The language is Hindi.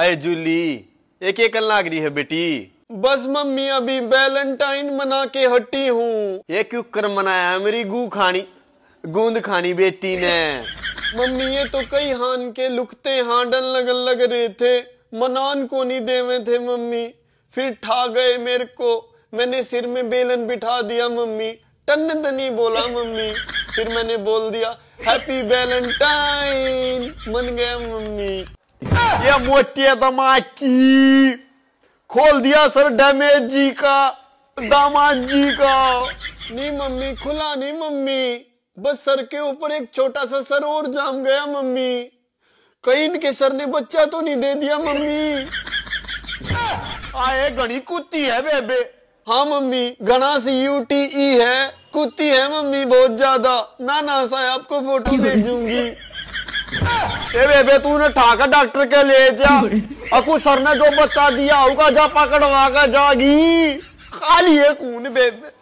आए जूली एक एक लाग रही है बेटी बस मम्मी अभी वैलेंटाइन मना के हटी हूँ ये क्यों कर मनाया मेरी गू खानी गूंद खानी बेटी ने मम्मी ये तो कई हान के लुकते हाडन लगन लग रहे थे मनान को नहीं देवे थे मम्मी फिर ठा गए मेरे को मैंने सिर में बेलन बिठा दिया मम्मी टन दनी बोला मम्मी फिर मैंने बोल दिया हैप्पी वैलेंटाइन मन गया मम्मी ये मोटे की खोल दिया सर डैमेज जी का दामाद जी का नहीं मम्मी खुला नहीं मम्मी बस सर के ऊपर एक छोटा सा सर और जाम गया मम्मी कहीं इनके सर ने बच्चा तो नहीं दे दिया मम्मी आए घनी कुत्ती है बेबे हाँ मम्मी घना सी यू टी ई है कुत्ती है मम्मी बहुत ज्यादा ना ना साहब आपको फोटो भेजूंगी ए बेबे तूने ठाकर डॉक्टर के ले जा अकू सर ने जो बच्चा दिया होगा जा पकड़वा का जागी खाली है कून बेबे